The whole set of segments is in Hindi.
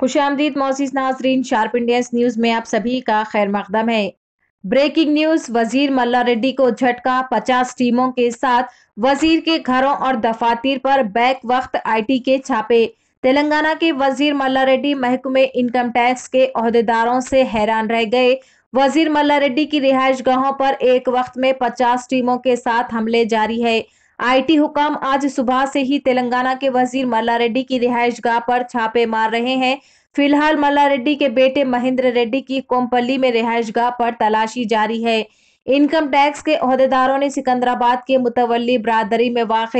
खुश आमदीद मोसिस नाजरीन शार्प इंडियंस न्यूज में आप सभी का खैर मकदम है ब्रेकिंग न्यूज वजीर मल्ला रेड्डी को झटका पचास टीमों के साथ वजीर के घरों और दफातर पर बैक वक्त आईटी के छापे तेलंगाना के वजीर मल्ला रेड्डी महकमे इनकम टैक्स के अहदेदारों से हैरान रह गए वजीर मल्ला रेड्डी की रिहायश गाहों पर एक वक्त में पचास टीमों के साथ हमले जारी है आईटी हुकाम आज सुबह से ही तेलंगाना के वजीर मल्ला रेड्डी की रिहायश गाह पर छापे मार रहे हैं फिलहाल मल्ला रेड्डी के बेटे महेंद्र रेड्डी की कोम्पली में रिहायशगाह पर तलाशी जारी है इनकम टैक्स के अहदेदारों ने सिकंदराबाद के मुतवली बरादरी में वाक़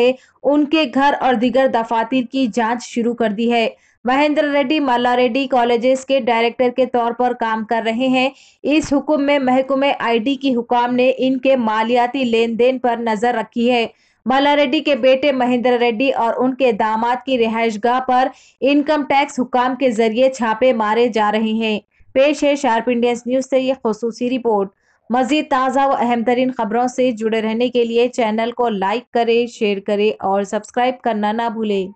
उनके घर और दिगर दफातर की जांच शुरू कर दी है महेंद्र रेड्डी मल्ला रेड्डी कॉलेजेस के डायरेक्टर के तौर पर काम कर रहे हैं इस हुक्म में महकुमे आईडी की हुकाम ने इनके मालियाती लेन देन पर नजर रखी है मल्ला रेड्डी के बेटे महेंद्र रेड्डी और उनके दामाद की रिहाइशगाह पर इनकम टैक्स हुकाम के जरिए छापे मारे जा रहे हैं पेश है शार्प इंडियंस न्यूज से ये खसूसी रिपोर्ट मजीद ताज़ा व अहम तरीन खबरों से जुड़े रहने के लिए चैनल को लाइक करें शेयर करें और सब्सक्राइब करना ना भूलें